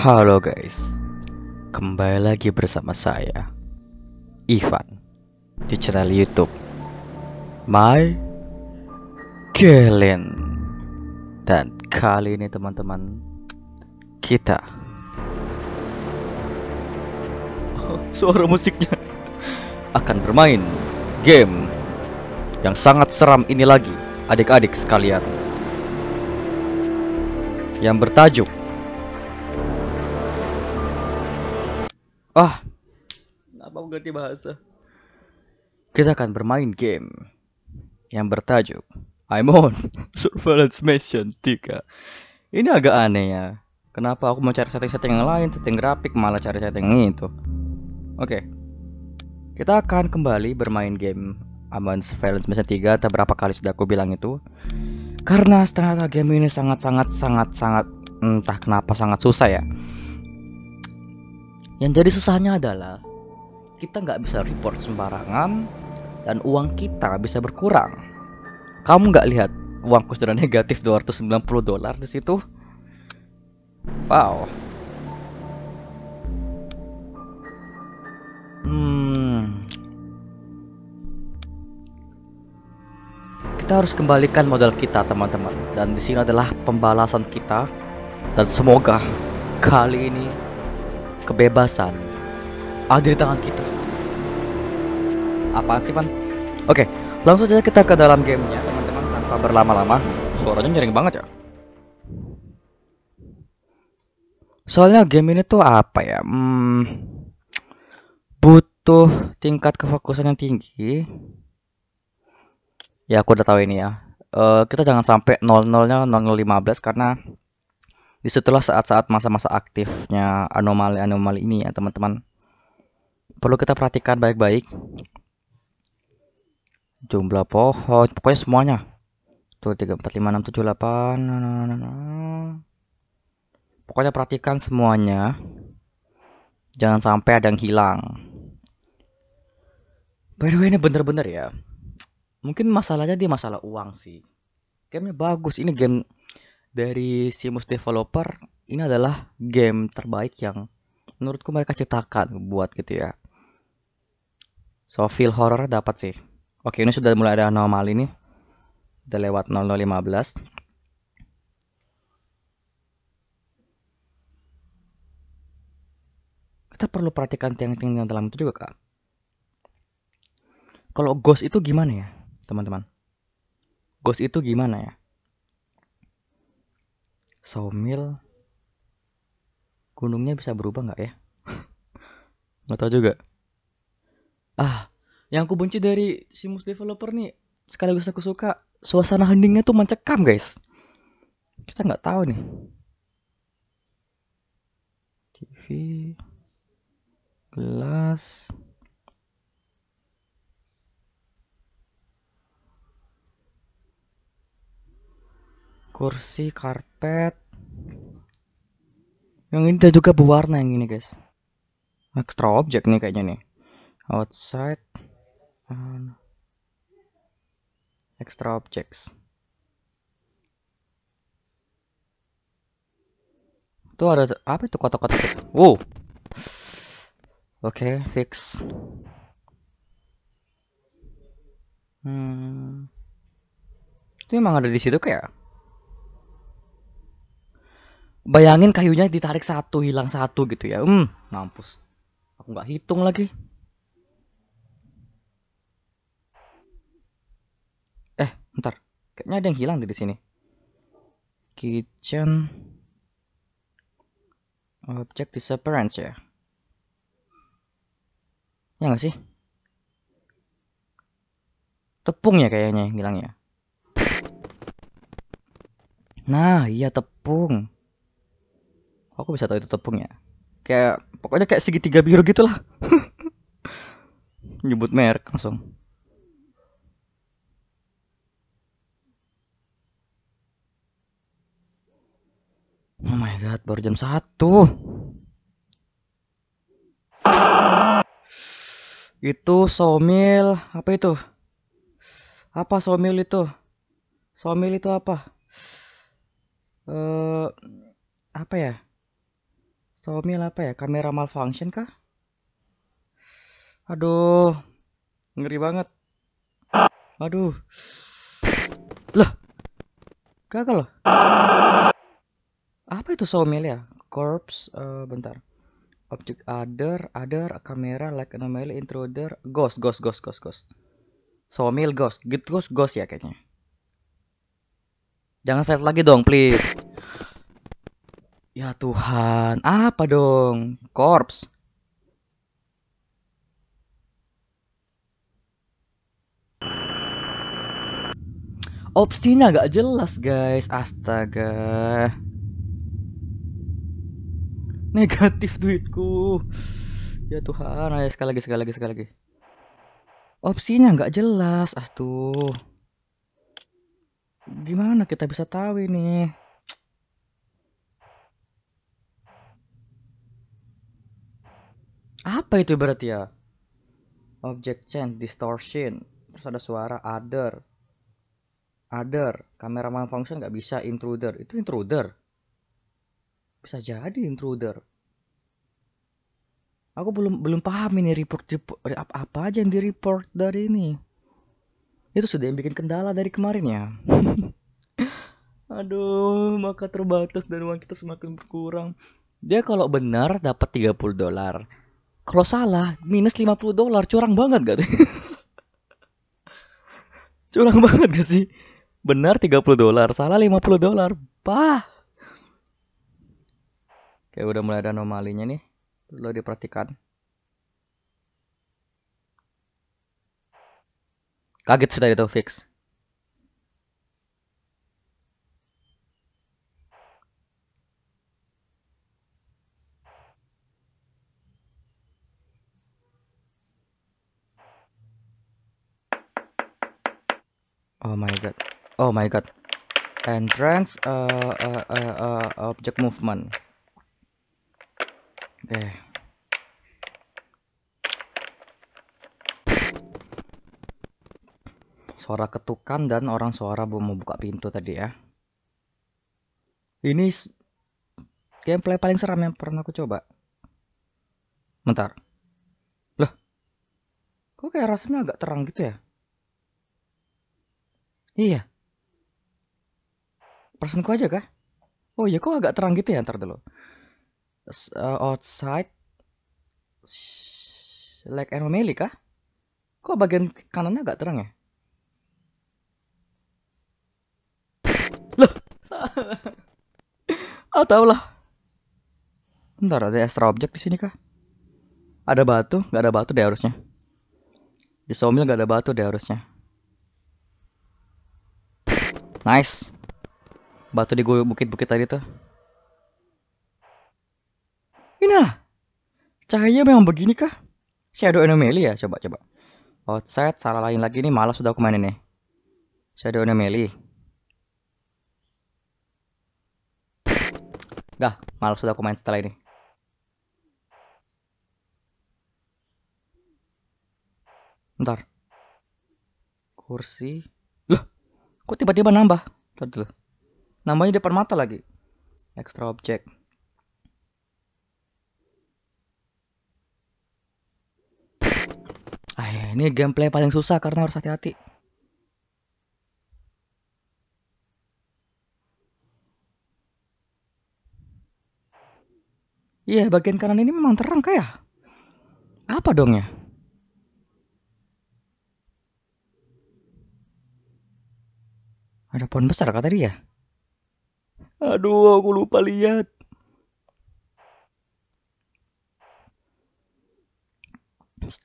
Halo guys, kembali lagi bersama saya, Ivan, di channel YouTube My Galen. Dan kali ini teman-teman kita, suara musiknya akan bermain game yang sangat seram ini lagi, adik-adik sekalian, yang bertajuk Ah, apa ganti bahasa? Kita akan bermain game yang bertajuk I'm on Surveillance Mission 3. Ini agak aneh ya. Kenapa aku mau cari setting-setting yang lain, setting grafik malah cari setting itu. Oke. Kita akan kembali bermain game Amon Surveillance Mission 3 Tapi berapa kali sudah aku bilang itu. Karena setengah game ini sangat sangat sangat sangat entah kenapa sangat susah ya. Yang jadi susahnya adalah kita nggak bisa report sembarangan dan uang kita bisa berkurang. Kamu nggak lihat uangku sudah negatif 290 dolar di situ? Wow. Hmm. Kita harus kembalikan modal kita, teman-teman. Dan di sini adalah pembalasan kita. Dan semoga kali ini kebebasan ada di tangan kita. apa sih, Pan? Oke, langsung saja kita ke dalam gamenya, teman-teman, tanpa berlama-lama. Suaranya nyaring banget ya. Soalnya game ini tuh apa ya? Hmm, butuh tingkat kefokusan yang tinggi. Ya, aku udah tahu ini ya. Uh, kita jangan sampai 00-nya 0015 karena disitulah saat-saat masa-masa aktifnya anomali-anomali ini ya teman-teman perlu kita perhatikan baik-baik jumlah pohon pokoknya semuanya tuh 3 4 5 6 7 8 nah, nah, nah, nah. pokoknya perhatikan semuanya jangan sampai ada yang hilang by the way ini bener-bener ya mungkin masalahnya dia masalah uang sih gamenya bagus ini game dari Simus developer ini adalah game terbaik yang menurutku mereka ciptakan buat gitu ya. So feel horror dapat sih. Oke, ini sudah mulai ada normal ini. Udah lewat 0015. Kita perlu perhatikan tiang-tiang yang dalam itu juga, Kak. Kalau ghost itu gimana ya, teman-teman? Ghost itu gimana ya? sawmill gunungnya bisa berubah nggak ya? nggak tahu juga. Ah, yang aku benci dari Simus Developer nih, sekaligus aku suka suasana heningnya tuh mencekam guys. Kita nggak tahu nih. TV, gelas, kursi, karpet karpet yang ini dan juga berwarna yang ini guys extra object nih kayaknya nih outside um, extra objects itu ada apa itu kotak-kotak itu wow oke okay, fix hmm itu emang ada di situ kayak bayangin kayunya ditarik satu hilang satu gitu ya hmm mampus aku nggak hitung lagi eh ntar kayaknya ada yang hilang di sini kitchen object disappearance ya ya nggak sih tepung ya kayaknya yang hilang ya nah iya tepung aku bisa tahu itu tepungnya. kayak pokoknya kayak segitiga biru gitulah nyebut merek langsung Oh my god, baru jam satu. Itu somil apa itu? Apa somil itu? Somil itu apa? Eh, uh, apa ya? Xiaomi apa ya? Kamera malfunction kah? Aduh, ngeri banget. Aduh. Lah. Gagal loh. Apa itu Xiaomi ya? Corpse, uh, bentar. Object other, other, kamera, like anomaly, intruder, ghost, ghost, ghost, ghost, ghost. Xiaomi ghost, ghost, ghost ya kayaknya. Jangan fail lagi dong, please. Ya Tuhan, apa dong? Korps. Opsinya gak jelas guys, astaga. Negatif duitku. Ya Tuhan, ayo sekali lagi, sekali lagi, sekali lagi. Opsinya gak jelas, astu. Gimana kita bisa tahu ini? apa itu berarti ya object change distortion terus ada suara other other kamera malfunction nggak bisa intruder itu intruder bisa jadi intruder aku belum belum paham ini report, report apa, apa aja yang di report dari ini itu sudah yang bikin kendala dari kemarin ya aduh maka terbatas dan uang kita semakin berkurang dia kalau benar dapat 30 dolar kalau salah minus 50 dolar curang banget gak tuh? curang banget gak sih? Benar 30 dolar, salah 50 dolar. Bah. Kayak udah mulai ada anomalinya nih. Lo diperhatikan. Kaget sih tadi tuh fix. oh my god oh my god entrance uh, uh, uh, uh, object movement oke eh. okay. suara ketukan dan orang suara mau buka pintu tadi ya ini gameplay paling seram yang pernah aku coba bentar loh kok kayak rasanya agak terang gitu ya Iya. Personku aja kah? Oh iya kok agak terang gitu ya ntar dulu. Uh, outside. Like and kah? Kok bagian kanannya agak terang ya? Loh, salah. tau lah. Ntar ada extra object di sini kah? Ada batu? Gak ada batu deh harusnya. Di sawmill gak ada batu deh harusnya. Nice. Batu di bukit-bukit tadi tuh. Ina. Cahaya memang begini kah? Shadow Anomaly ya? Coba, coba. Outside, oh, salah lain lagi nih. Malas sudah aku mainin nih. Shadow Anomaly. Dah, malas sudah aku main setelah ini. Bentar. Kursi. Kok tiba-tiba nambah? Tuh Nambahnya depan mata lagi. Extra object. Ah, ini gameplay paling susah karena harus hati-hati. Iya, -hati. yeah, bagian kanan ini memang terang kayak. Ya? Apa dong ya? Ada pohon besar kata dia. Ya? Aduh, aku lupa lihat.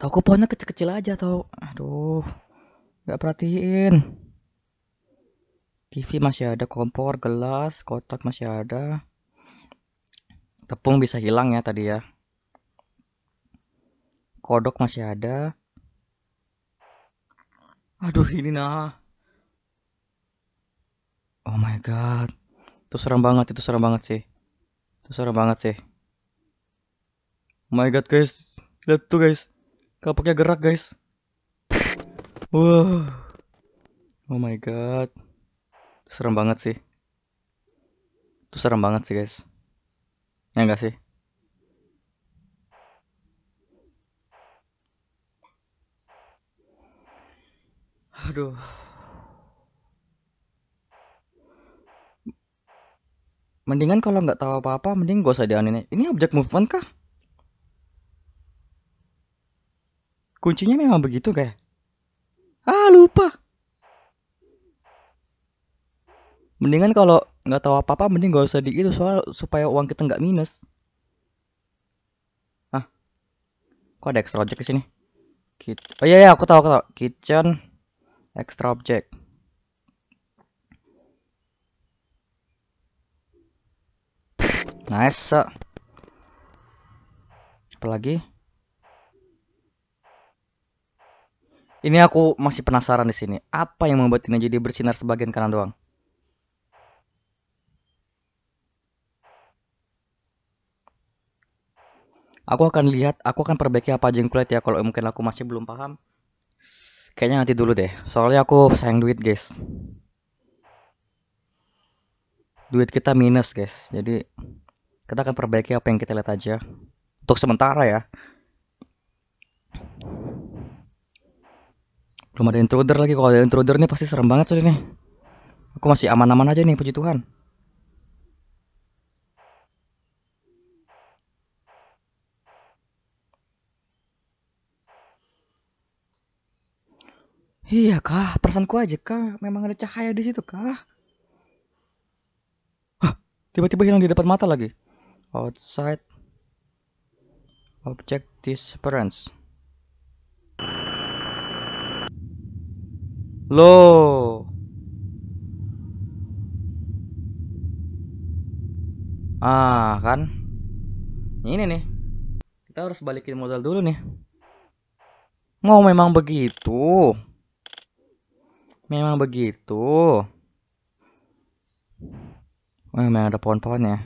Tahu kok pohonnya kecil-kecil aja tau. Aduh, nggak perhatiin. TV masih ada, kompor, gelas, kotak masih ada. Tepung bisa hilang ya tadi ya. Kodok masih ada. Aduh ini nah. Oh my god. Itu serem banget, itu serem banget sih. Itu serem banget sih. Oh my god guys. Lihat tuh guys. Kapaknya gerak guys. Wow. Oh my god. Itu serem banget sih. Itu serem banget sih guys. Ya enggak sih? Aduh. mendingan kalau nggak tahu apa-apa mending gak usah dianehin ini objek movement kah kuncinya memang begitu kayak ah lupa mendingan kalau nggak tahu apa-apa mending gak usah di itu soal supaya uang kita nggak minus ah kok ada extra object di sini Kit oh iya, iya aku tahu aku tahu kitchen extra object Nice. Apalagi? Ini aku masih penasaran di sini. Apa yang membuat ini jadi bersinar sebagian kanan doang? Aku akan lihat, aku akan perbaiki apa aja yang kulit ya kalau mungkin aku masih belum paham. Kayaknya nanti dulu deh. Soalnya aku sayang duit, guys. Duit kita minus, guys. Jadi kita akan perbaiki apa yang kita lihat aja untuk sementara ya belum ada intruder lagi kalau ada intruder nih pasti serem banget sudah nih aku masih aman-aman aja nih puji Tuhan Iya kah, perasaanku aja kah, memang ada cahaya di situ kah? Hah, tiba-tiba hilang di depan mata lagi outside object disappearance lo ah kan ini nih kita harus balikin modal dulu nih Oh memang begitu Memang begitu Oh memang ada pohon-pohonnya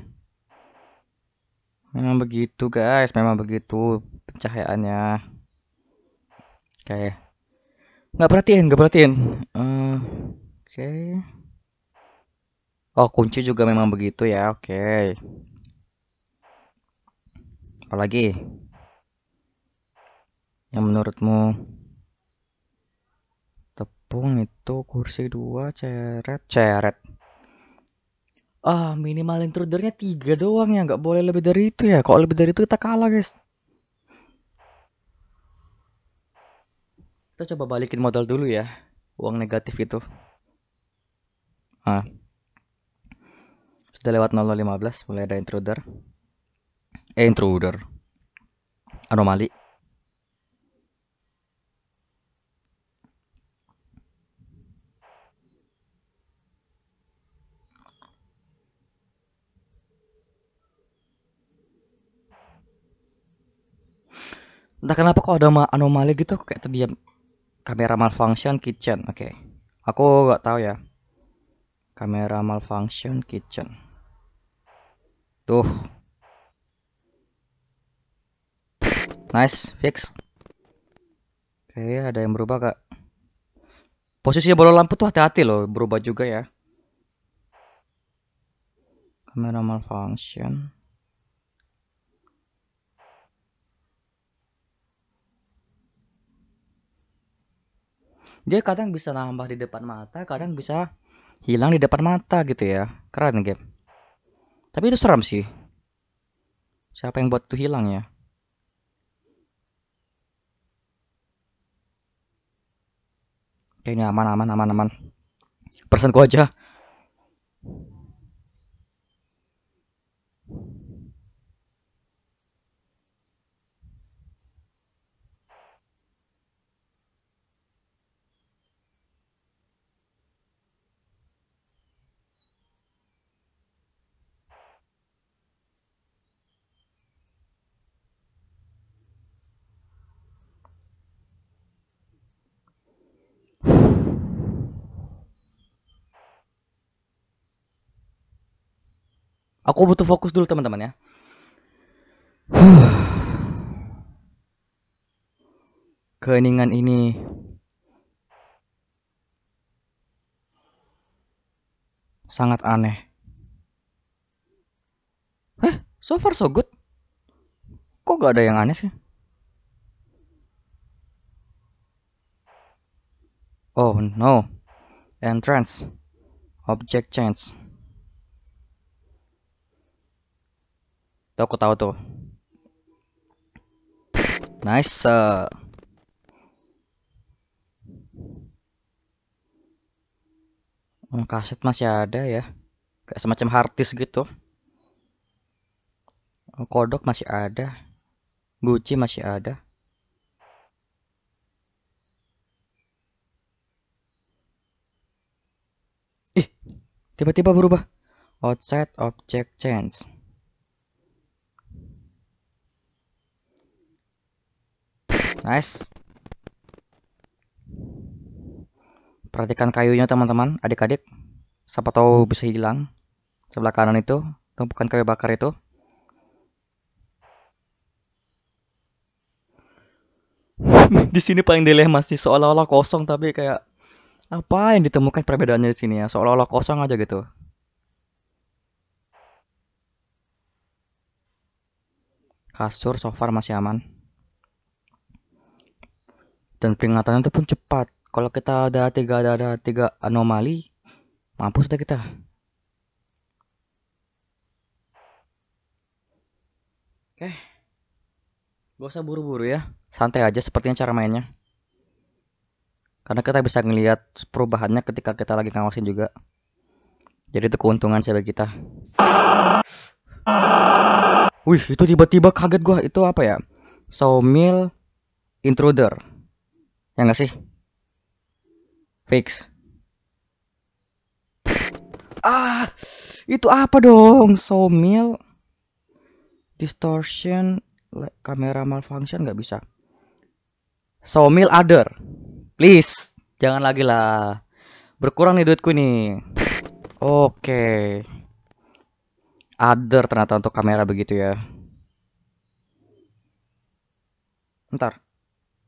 Memang begitu guys, memang begitu pencahayaannya. Oke. Okay. Nggak perhatiin, nggak perhatiin. Uh, Oke. Okay. Oh kunci juga memang begitu ya, oke. Okay. Apalagi yang menurutmu tepung itu kursi dua ceret ceret Ah, minimal intrudernya tiga doang ya, nggak boleh lebih dari itu ya. Kalau lebih dari itu kita kalah, guys. Kita coba balikin modal dulu ya, uang negatif itu. Ah. Sudah lewat 0015, mulai ada intruder. Eh, intruder. Anomali. Entah kenapa kok ada anomali gitu aku kayak terdiam. Kamera malfunction kitchen. Oke. Okay. Aku nggak tahu ya. Kamera malfunction kitchen. Tuh. Nice, fix. Oke, okay, ada yang berubah kak. Posisinya bola lampu tuh hati-hati loh, berubah juga ya. Kamera malfunction. dia kadang bisa nambah di depan mata kadang bisa hilang di depan mata gitu ya keren game tapi itu seram sih siapa yang buat tuh hilang ya kayaknya aman aman aman aman persenku aja Aku butuh fokus dulu teman-teman ya. Keningan Keheningan ini sangat aneh. Eh, so far so good. Kok gak ada yang aneh sih? Oh no. Entrance. Object change. Tuh aku tahu tuh. Nice. Uh. Hmm, kaset masih ada ya. Kayak semacam hardis gitu. Hmm, kodok masih ada. guci masih ada. Ih, tiba-tiba berubah. Outside object change. Nice. Perhatikan kayunya teman-teman, adik-adik. Siapa tahu bisa hilang. Sebelah kanan itu, tumpukan kayu bakar itu. di sini paling delay masih seolah-olah kosong tapi kayak apa yang ditemukan perbedaannya di sini ya seolah-olah kosong aja gitu kasur sofa masih aman dan peringatannya itu pun cepat kalau kita ada tiga ada, ada tiga anomali mampus deh kita oke gak usah buru-buru ya santai aja sepertinya cara mainnya karena kita bisa ngelihat perubahannya ketika kita lagi ngawasin juga jadi itu keuntungan sih bagi kita wih itu tiba-tiba kaget gua itu apa ya sawmill intruder Ya nggak sih? Fix. Ah, itu apa dong? Sawmill, distortion, kamera malfunction nggak bisa. Sawmill other, please, jangan lagi lah. Berkurang nih duitku nih. Oke. Okay. Other ternyata untuk kamera begitu ya. Ntar.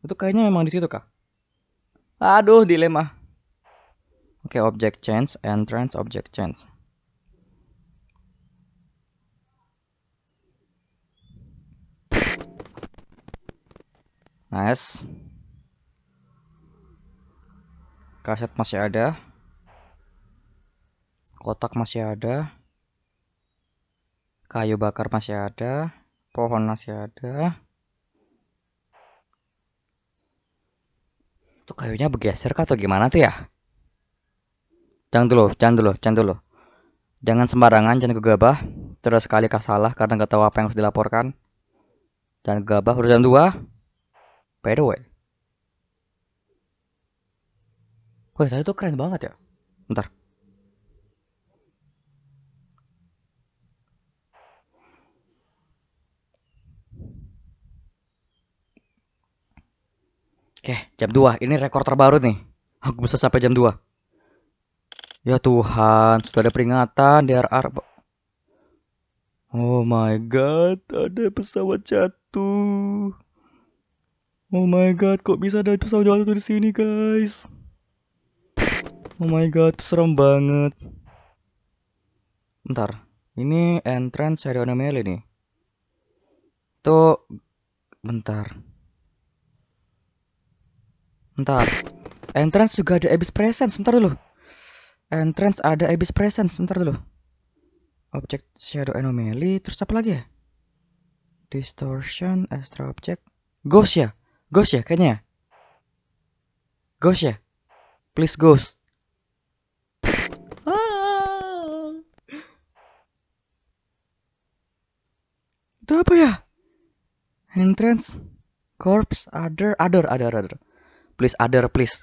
Itu kayaknya memang di situ kah? Aduh, dilema. Oke, okay, object change, entrance, object change. Nice. Kaset masih ada. Kotak masih ada. Kayu bakar masih ada. Pohon masih ada. Tuh kayunya bergeser kah atau gimana tuh ya? Jangan dulu, jangan dulu, jangan dulu. Jangan sembarangan, jangan gegabah. Terus sekali kah salah karena nggak tahu apa yang harus dilaporkan. Dan gegabah urusan dua. By the way. Wah, tadi tuh keren banget ya. Bentar. Oke, jam 2. Ini rekor terbaru nih. Aku bisa sampai jam 2. Ya Tuhan, sudah ada peringatan DRR. Oh my god, ada pesawat jatuh. Oh my god, kok bisa ada pesawat jatuh di sini, guys? Oh my god, serem banget. Bentar, ini entrance area Mele nih. Tuh, bentar. Bentar. Entrance juga ada abyss presence. Bentar dulu. Entrance ada abyss presence. Bentar dulu. Object shadow anomaly. Terus apa lagi ya? Distortion, extra object. Ghost ya? Ghost ya kayaknya ya? Ghost ya? Please ghost. Ah. Itu apa ya? Entrance, corpse, other, other, other, other. Please other please.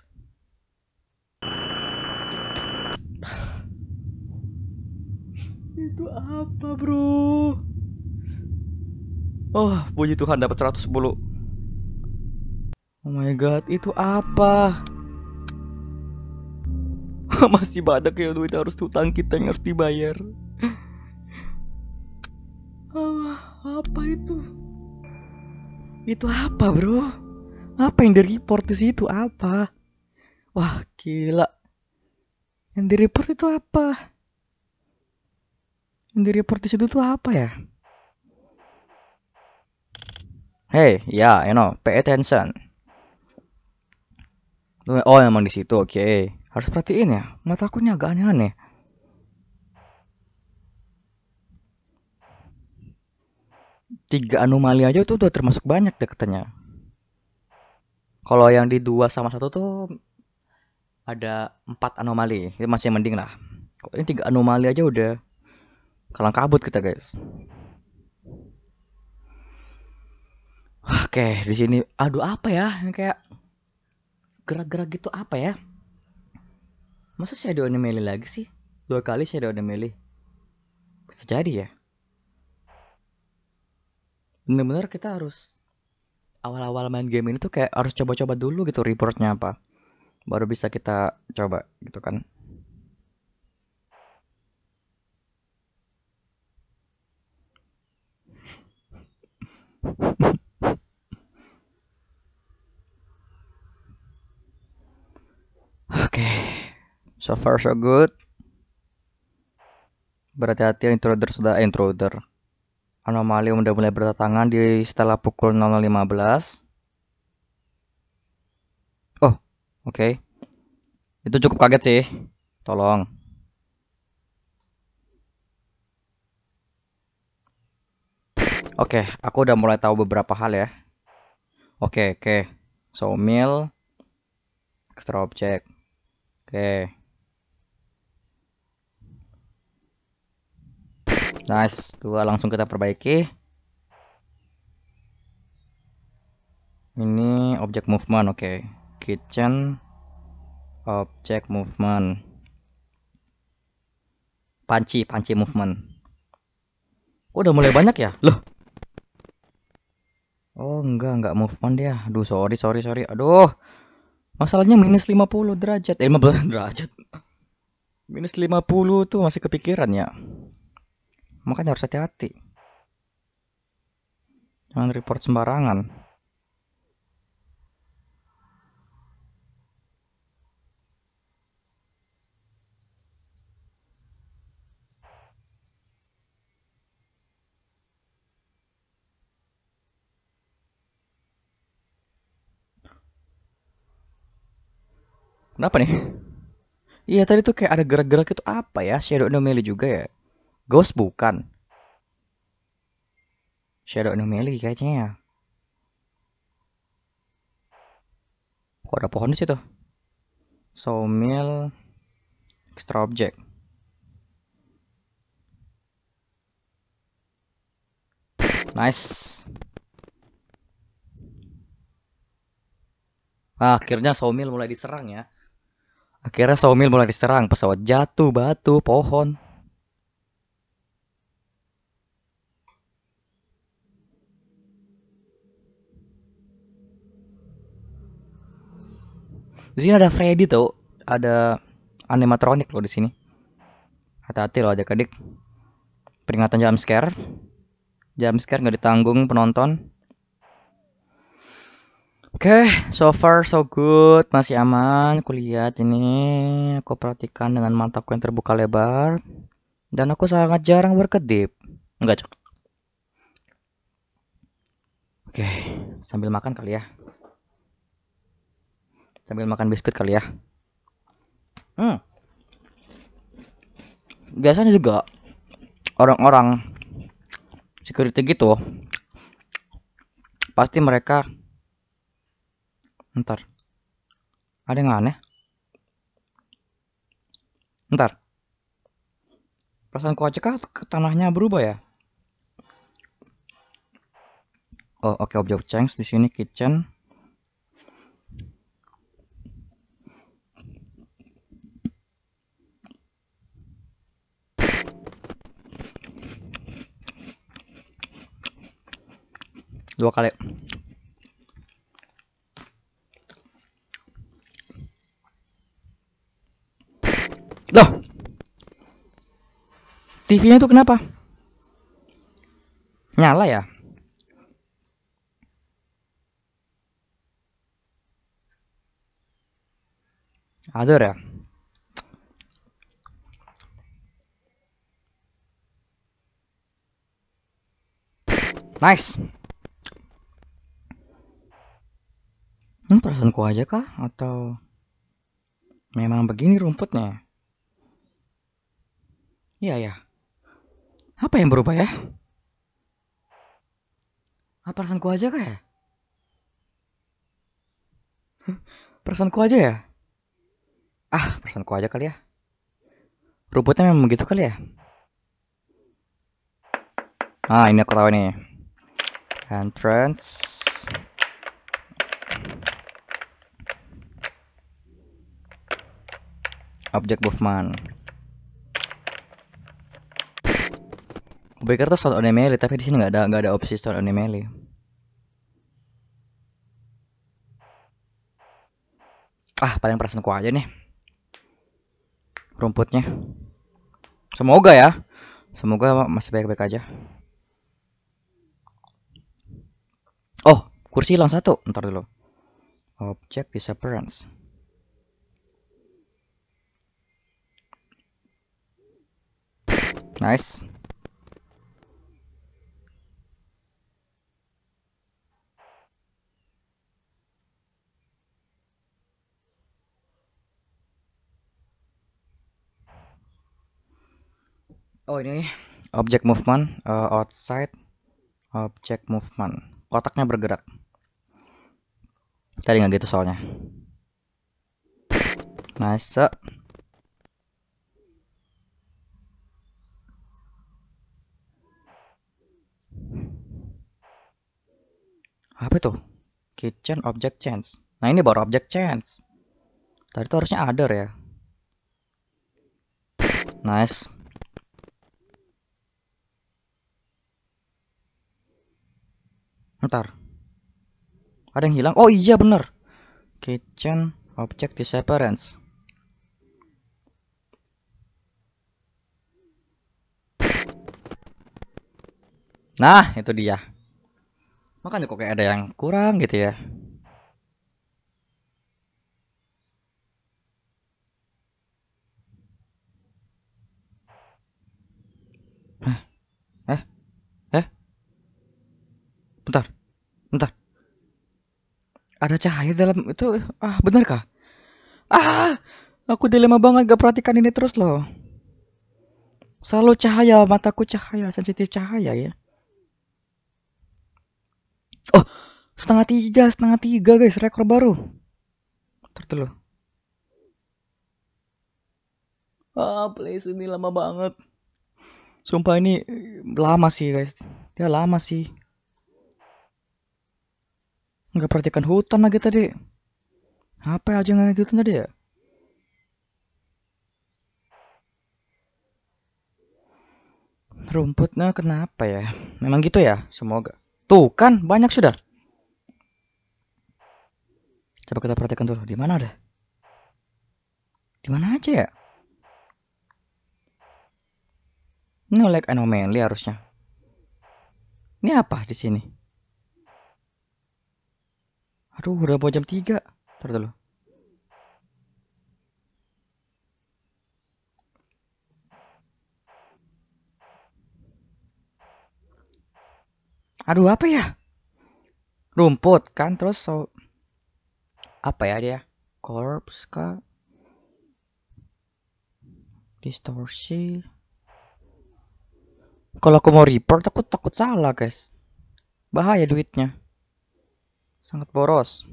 Itu apa, Bro? Oh, puji Tuhan dapat 110. Oh my god, itu apa? Masih banyak ya duit harus hutang kita yang harus dibayar. Oh, apa itu? Itu apa, Bro? apa yang dari report di situ apa wah gila yang di report itu apa yang di report di situ tuh apa ya hey ya yeah, you know pay attention oh emang di situ oke okay. harus perhatiin ya mataku ini agak aneh-aneh tiga anomali aja itu udah termasuk banyak deh katanya kalau yang di 2 sama 1 tuh ada 4 anomali. Itu masih mending lah. Kok ini 3 anomali aja udah kalang kabut kita, guys. Oke, di sini aduh apa ya? Yang kayak gerak-gerak gitu apa ya? Masa Shadow milih lagi sih? Dua kali saya Shadow milih Bisa jadi ya? Bener-bener kita harus awal-awal main game ini tuh kayak harus coba-coba dulu gitu reportnya apa baru bisa kita coba gitu kan Oke, so far so good. Berhati-hati intruder sudah introder eh, intruder anomali udah mulai berdatangan di setelah pukul 00.15. Oh, oke. Okay. Itu cukup kaget sih. Tolong. Oke, okay, aku udah mulai tahu beberapa hal ya. Oke, okay, oke. Okay. mil extra object. Oke. Okay. nice dua langsung kita perbaiki ini object movement oke okay. kitchen object movement panci panci movement oh, udah mulai banyak ya loh oh enggak enggak movement dia aduh sorry sorry sorry aduh masalahnya minus 50 derajat eh, 15 derajat minus 50 tuh masih kepikiran ya Makanya harus hati-hati. Jangan report sembarangan. Kenapa nih? Iya tadi tuh kayak ada gerak-gerak itu apa ya? Shadow Anomaly juga ya? Ghost bukan. Shadow Anomaly kayaknya ya. Kok ada pohon di situ? Sawmill extra object. Nice. Nah, akhirnya Sawmill mulai diserang ya. Akhirnya Sawmill mulai diserang, pesawat jatuh, batu, pohon. Di sini ada Freddy tau, ada animatronik loh di sini. Hati-hati loh adik-adik. Peringatan jam scare. Jam scare nggak ditanggung penonton. Oke, okay, so far so good, masih aman. Aku ini, aku perhatikan dengan mataku yang terbuka lebar. Dan aku sangat jarang berkedip. Enggak, Cok. Oke, okay, sambil makan kali ya sambil makan biskuit kali ya. Hmm. Biasanya juga orang-orang security gitu pasti mereka ntar ada yang aneh ntar perasaan aja kah tanahnya berubah ya oh oke okay, objek change di sini kitchen dua kali loh TV-nya itu kenapa nyala ya Other ya Nice Hmm, perasaanku aja kah? Atau memang begini rumputnya? Iya ya. Apa yang berubah ya? Apa ah, perasaanku aja kah ya? Perasaanku aja ya? Ah, perasaanku aja kali ya. Rumputnya memang begitu kali ya? Ah, ini aku tahu nih. Entrance. objek movement. Gue tuh stone on melee, tapi di sini nggak ada nggak ada opsi stone on melee. Ah, paling ku aja nih. Rumputnya. Semoga ya. Semoga masih baik-baik aja. Oh, kursi hilang satu. Ntar dulu. Objek disappearance. Nice. Oh ini objek movement uh, outside objek movement kotaknya bergerak tadi nggak gitu soalnya nice Apa itu? Kitchen object change. Nah ini baru object change. Tadi tuh harusnya other ya. Nice. Ntar. Ada yang hilang. Oh iya bener. Kitchen object disappearance. Nah, itu dia. Makanya kok kayak ada yang kurang gitu ya. Eh, eh, Bentar. Bentar. Ada cahaya dalam itu. Ah, bener kah? Ah, aku dilema banget gak perhatikan ini terus loh. Selalu cahaya, mataku cahaya, sensitif cahaya ya. Setengah tiga, setengah tiga guys, rekor baru. terteluh Ah, please ini lama banget. Sumpah ini lama sih guys. ya lama sih. Nggak perhatikan hutan lagi tadi. Apa aja nggak hutan tadi ya? Rumputnya kenapa ya? Memang gitu ya? Semoga. Tuh kan banyak sudah. Coba kita perhatikan dulu, di mana ada? Di mana aja ya? Ini like anomaly harusnya. Ini apa di sini? Aduh, udah mau jam 3. Entar dulu. Aduh, apa ya? Rumput kan, terus so apa ya dia corpse kah distorsi kalau aku mau report aku takut salah guys bahaya duitnya sangat boros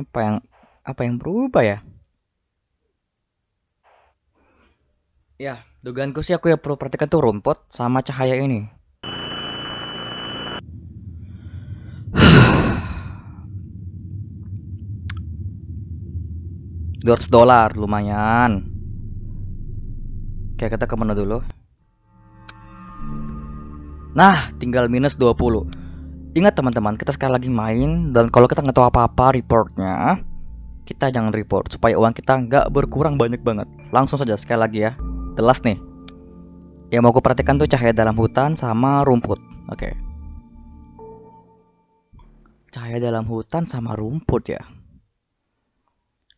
apa yang apa yang berubah ya ya dugaanku sih aku yang perlu perhatikan tuh rumput sama cahaya ini 200 dolar lumayan Oke kita kemana dulu Nah tinggal minus 20 Ingat teman-teman kita sekali lagi main Dan kalau kita nggak tahu apa-apa reportnya Kita jangan report Supaya uang kita nggak berkurang banyak banget Langsung saja sekali lagi ya Jelas nih Yang mau aku perhatikan tuh cahaya dalam hutan sama rumput Oke Cahaya dalam hutan sama rumput ya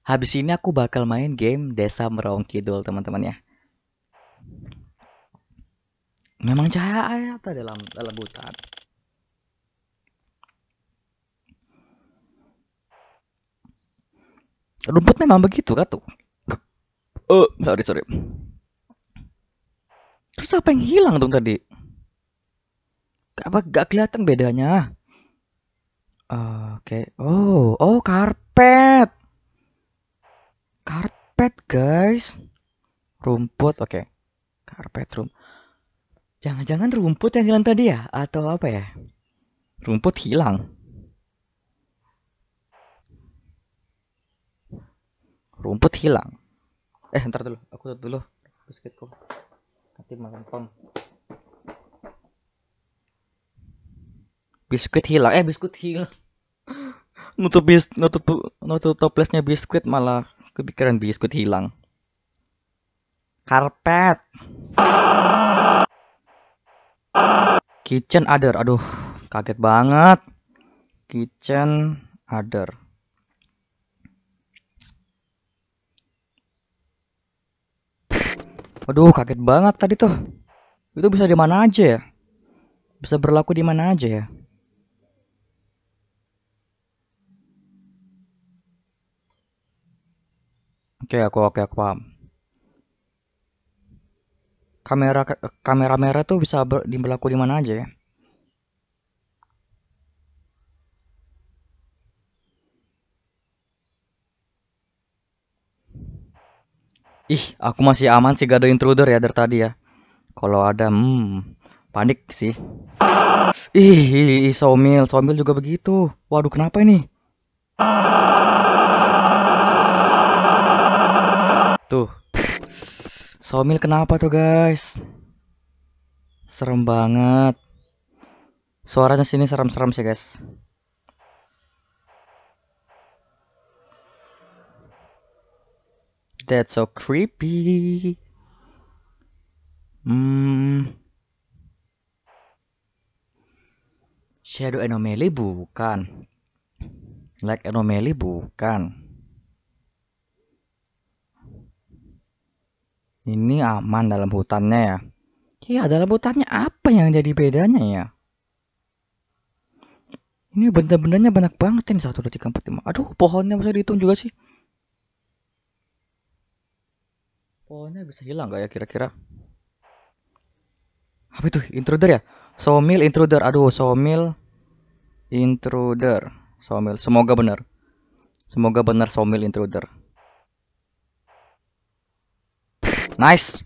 Habis ini aku bakal main game Desa meraung Kidul, teman-teman ya. Memang cahaya ada dalam dalam hutan. Rumput memang begitu, tuh? Eh, oh, uh, sorry, sorry. Terus apa yang hilang dong tadi? Apa gak kelihatan bedanya? Oke. Okay. Oh, oh karpet. Karpet, guys. Rumput, oke. Okay. Karpet rum. Jangan-jangan rumput yang hilang tadi ya? Atau apa ya? Rumput hilang. Rumput hilang. Eh, ntar dulu. Aku tutup dulu. Biskuitku. Nanti makan pom. Biskuit hilang. Eh, biskuit hilang. nutup bis, nutup, nutup toplesnya biskuit malah Kepikiran biskuit hilang. Karpet. Kitchen other. Aduh, kaget banget. Kitchen other. Aduh, kaget banget tadi tuh. Itu bisa di mana aja ya? Bisa berlaku di mana aja ya? Oke, aku oke aku paham. Kamera kamera merah tuh bisa ber, di mana aja ya? Ih, aku masih aman sih gak ada intruder ya dari tadi ya. Kalau ada, hmm, panik sih. Ih, ih, ih, Somil, Somil juga begitu. Waduh, kenapa ini? Tuh. somil kenapa tuh, guys? Serem banget. Suaranya sini serem-serem sih, guys. That's so creepy. Hmm. Shadow Anomaly bukan. Like Anomaly bukan. ini aman dalam hutannya ya. Iya, dalam hutannya apa yang jadi bedanya ya? Ini benda-bendanya banyak banget ini satu, dua, tiga, empat, lima. Aduh, pohonnya bisa dihitung juga sih. Pohonnya bisa hilang gak ya kira-kira? Apa itu? Intruder ya? Sawmill intruder. Aduh, sawmill intruder. Sawmill. Semoga benar. Semoga benar sawmill intruder. Nice.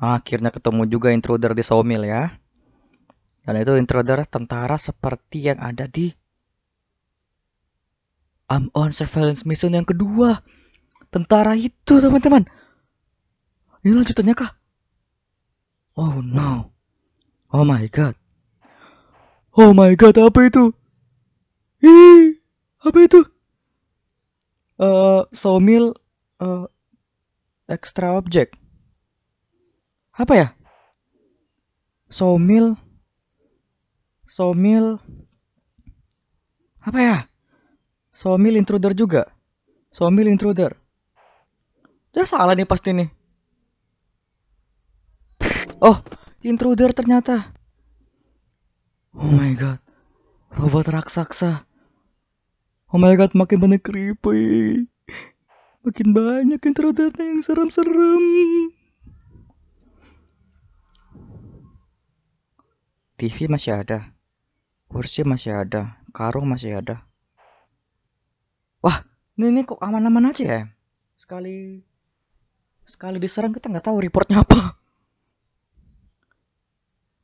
Akhirnya ketemu juga intruder di Somil ya. Dan itu intruder tentara seperti yang ada di I'm on surveillance mission yang kedua. Tentara itu teman-teman. Ini lanjutannya kah? Oh no. Oh my god. Oh my god apa itu? Ih, apa itu? Uh, eh, sawmill eh, Extra object. Apa ya? Sawmill. Sawmill. Apa ya? Sawmill intruder juga. Sawmill intruder. Ya salah nih pasti nih. Oh, intruder ternyata. Oh my god. Robot raksasa. Oh my god, makin banyak creepy. Makin banyak introvertnya yang serem-serem. TV masih ada. Kursi masih ada. Karung masih ada. Wah, ini, ini kok aman-aman aja ya? Sekali sekali diserang kita nggak tahu reportnya apa.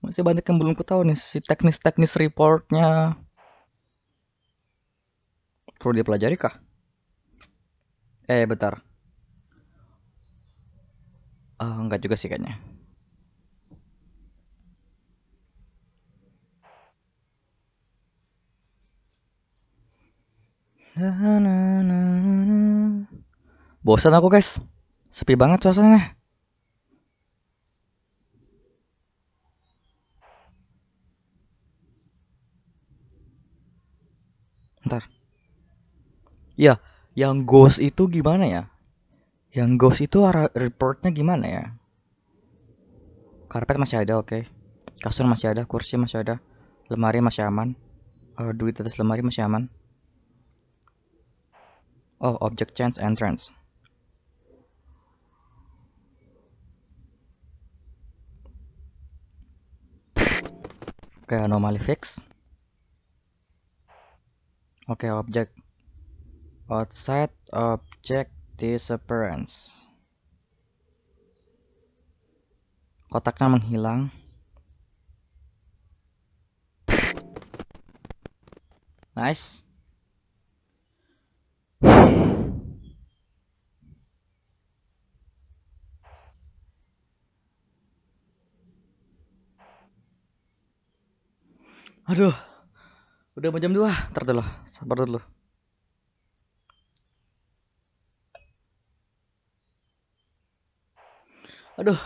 Masih banyak yang belum ketahui nih si teknis-teknis reportnya. Perlu dipelajari kah? Eh bentar. Oh, enggak juga sih kayaknya. Bosan aku guys. Sepi banget suasananya. Ntar. Iya. Yeah yang ghost itu gimana ya? Yang ghost itu reportnya gimana ya? Karpet masih ada, oke. Okay. Kasur masih ada, kursi masih ada, lemari masih aman, uh, duit atas lemari masih aman. Oh, object chance entrance. Oke, okay, anomaly fix. Oke, okay, object outside object disappearance kotaknya menghilang nice aduh udah mau jam 2 ntar sabar dulu Aduh.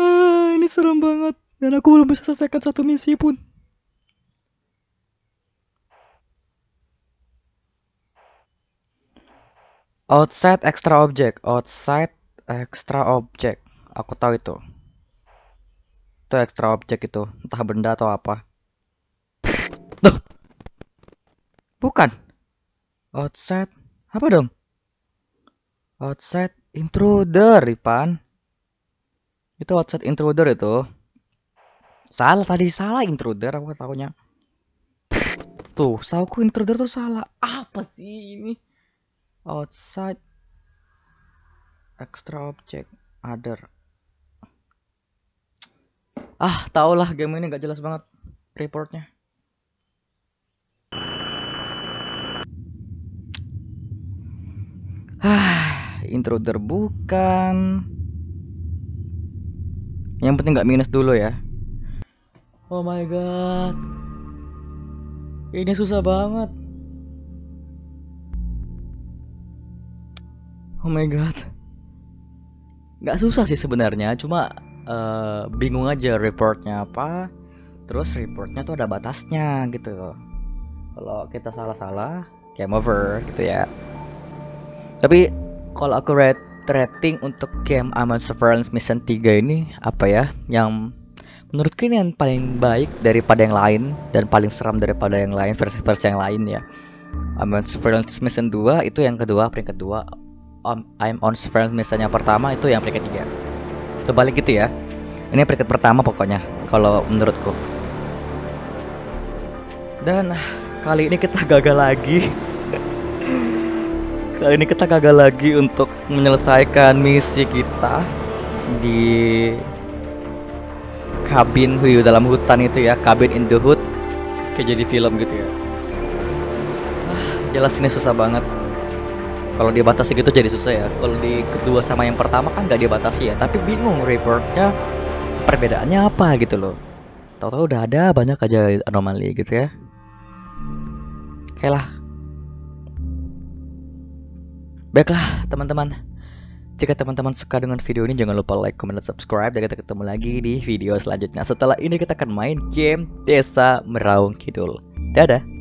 ah, ini serem banget. Dan aku belum bisa selesaikan satu misi pun. Outside extra object. Outside extra object. Aku tahu itu. Itu extra object itu. Entah benda atau apa. Tuh. Bukan. Outside. Apa dong? Outside Intruder, Ipan Itu WhatsApp intruder itu. Salah tadi salah intruder aku tahunya. Tuh, sauku intruder tuh salah. Apa sih ini? Outside extra object other. Ah, tau game ini gak jelas banget reportnya. intruder bukan yang penting nggak minus dulu ya oh my god ini susah banget oh my god nggak susah sih sebenarnya cuma uh, bingung aja reportnya apa terus reportnya tuh ada batasnya gitu kalau kita salah-salah game over gitu ya tapi kalau aku rate rating untuk game Aman Surveillance Mission 3 ini apa ya yang menurutku ini yang paling baik daripada yang lain dan paling seram daripada yang lain versi-versi yang lain ya Aman Surveillance Mission 2 itu yang kedua peringkat kedua on, I'm on Surveillance Mission yang pertama itu yang peringkat tiga terbalik gitu ya ini peringkat pertama pokoknya kalau menurutku dan kali ini kita gagal lagi kali ini kita gagal lagi untuk menyelesaikan misi kita di kabin hiu dalam hutan itu ya kabin in the hood kayak jadi film gitu ya ah, jelas ini susah banget kalau dibatasi gitu jadi susah ya kalau di kedua sama yang pertama kan gak batasi ya tapi bingung reportnya perbedaannya apa gitu loh tahu-tahu udah ada banyak aja anomali gitu ya oke lah Baiklah teman-teman Jika teman-teman suka dengan video ini jangan lupa like, comment, dan subscribe Dan kita ketemu lagi di video selanjutnya Setelah ini kita akan main game Desa Meraung Kidul Dadah